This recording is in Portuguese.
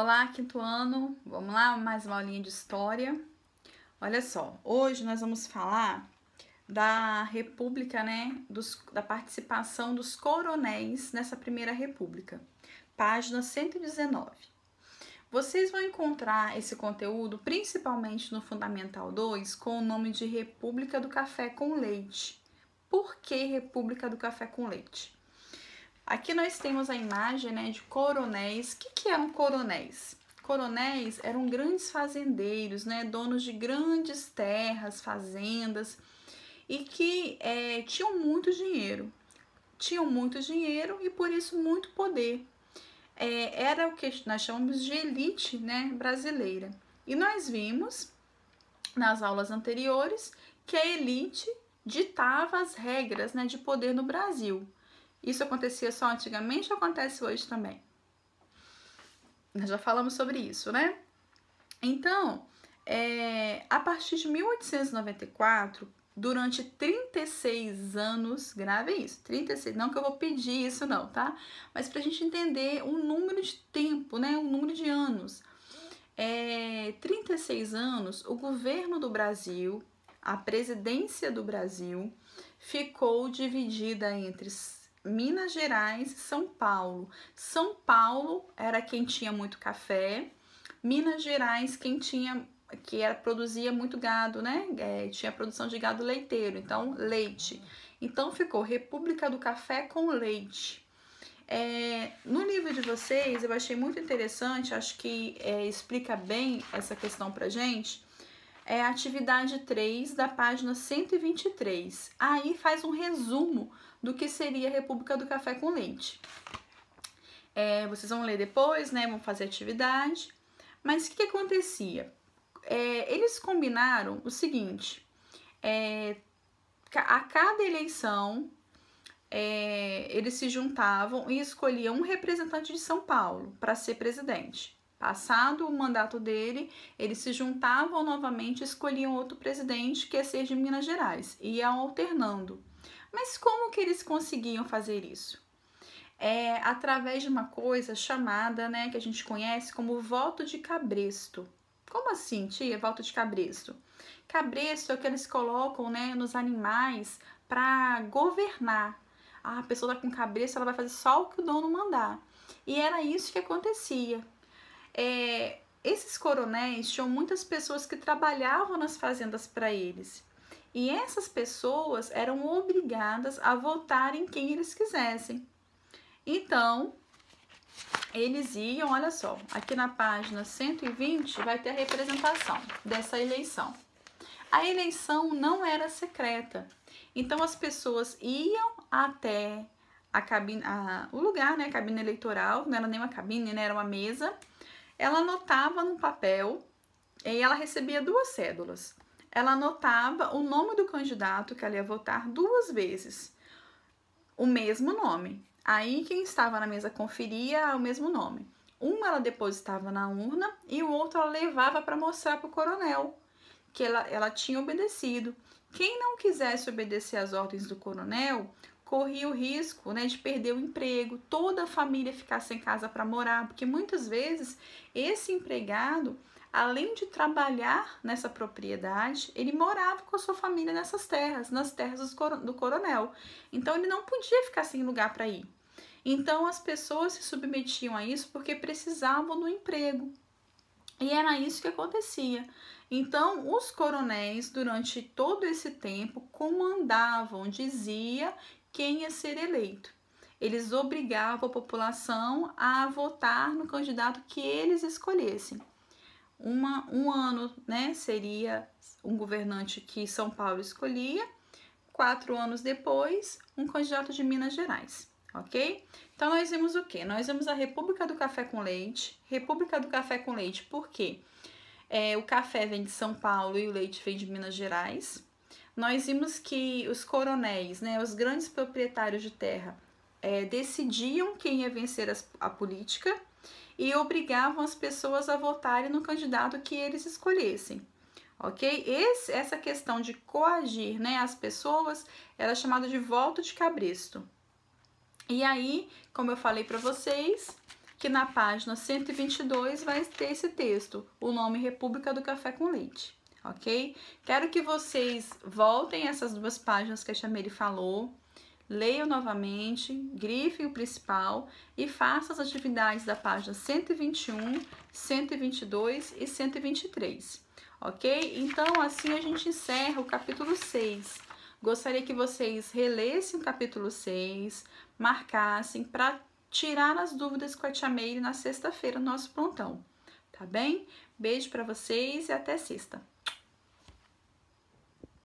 Olá, quinto ano. Vamos lá, mais uma aulinha de história. Olha só, hoje nós vamos falar da República, né, dos, da participação dos coronéis nessa Primeira República. Página 119. Vocês vão encontrar esse conteúdo principalmente no Fundamental 2 com o nome de República do Café com Leite. Por que República do Café com Leite? Aqui nós temos a imagem né, de coronéis. O que, que eram coronéis? Coronéis eram grandes fazendeiros, né, donos de grandes terras, fazendas, e que é, tinham muito dinheiro. Tinham muito dinheiro e por isso muito poder. É, era o que nós chamamos de elite né, brasileira. E nós vimos nas aulas anteriores que a elite ditava as regras né, de poder no Brasil. Isso acontecia só antigamente ou acontece hoje também? Nós já falamos sobre isso, né? Então, é, a partir de 1894, durante 36 anos, grave isso, 36, não que eu vou pedir isso não, tá? Mas pra gente entender um número de tempo, né, um número de anos. É, 36 anos, o governo do Brasil, a presidência do Brasil, ficou dividida entre Minas Gerais e São Paulo. São Paulo era quem tinha muito café, Minas Gerais quem tinha que era, produzia muito gado, né? É, tinha produção de gado leiteiro, então leite. Então ficou República do Café com leite. É, no livro de vocês eu achei muito interessante, acho que é, explica bem essa questão pra gente é a atividade 3 da página 123. Aí faz um resumo do que seria a República do Café com Leite. É, vocês vão ler depois, né? Vão fazer atividade. Mas o que, que acontecia? É, eles combinaram o seguinte: é, a cada eleição é, eles se juntavam e escolhiam um representante de São Paulo para ser presidente. Passado o mandato dele, eles se juntavam novamente e escolhiam outro presidente, que ia é ser de Minas Gerais, e iam alternando. Mas como que eles conseguiam fazer isso? É através de uma coisa chamada, né, que a gente conhece como voto de cabresto. Como assim, tia? Voto de cabresto. Cabresto é o que eles colocam, né, nos animais para governar. Ah, a pessoa tá com cabresto, ela vai fazer só o que o dono mandar. E era isso que acontecia é, esses coronéis tinham muitas pessoas que trabalhavam nas fazendas para eles. E essas pessoas eram obrigadas a votarem quem eles quisessem. Então, eles iam, olha só, aqui na página 120 vai ter a representação dessa eleição. A eleição não era secreta, então as pessoas iam até a cabine, a, o lugar, né, a cabine eleitoral, não era nem uma cabine, né, era uma mesa, ela anotava num papel e ela recebia duas cédulas. Ela anotava o nome do candidato que ela ia votar duas vezes, o mesmo nome. Aí quem estava na mesa conferia o mesmo nome. Uma ela depositava na urna e o outro ela levava para mostrar para o coronel que ela, ela tinha obedecido. Quem não quisesse obedecer às ordens do coronel, corria o risco né, de perder o emprego, toda a família ficar sem casa para morar, porque muitas vezes esse empregado, além de trabalhar nessa propriedade, ele morava com a sua família nessas terras, nas terras do coronel. Então ele não podia ficar sem lugar para ir. Então as pessoas se submetiam a isso porque precisavam do emprego. E era isso que acontecia. Então, os coronéis, durante todo esse tempo, comandavam, dizia quem ia ser eleito. Eles obrigavam a população a votar no candidato que eles escolhessem. Uma, um ano né, seria um governante que São Paulo escolhia, quatro anos depois, um candidato de Minas Gerais. Ok? Então, nós vimos o que? Nós vimos a República do Café com Leite. República do Café com Leite, por quê? É, o café vem de São Paulo e o leite vem de Minas Gerais nós vimos que os coronéis, né, os grandes proprietários de terra, é, decidiam quem ia vencer as, a política e obrigavam as pessoas a votarem no candidato que eles escolhessem. Ok? Esse, essa questão de coagir né, as pessoas era é chamada de voto de cabresto. E aí, como eu falei para vocês, que na página 122 vai ter esse texto, o nome República do Café com Leite ok? Quero que vocês voltem essas duas páginas que a Chamele falou, leiam novamente, grifem o principal e façam as atividades da página 121, 122 e 123, ok? Então, assim a gente encerra o capítulo 6. Gostaria que vocês relessem o capítulo 6, marcassem para tirar as dúvidas com a Tia Meire na sexta-feira, nosso plantão. Tá bem? Beijo para vocês e até sexta.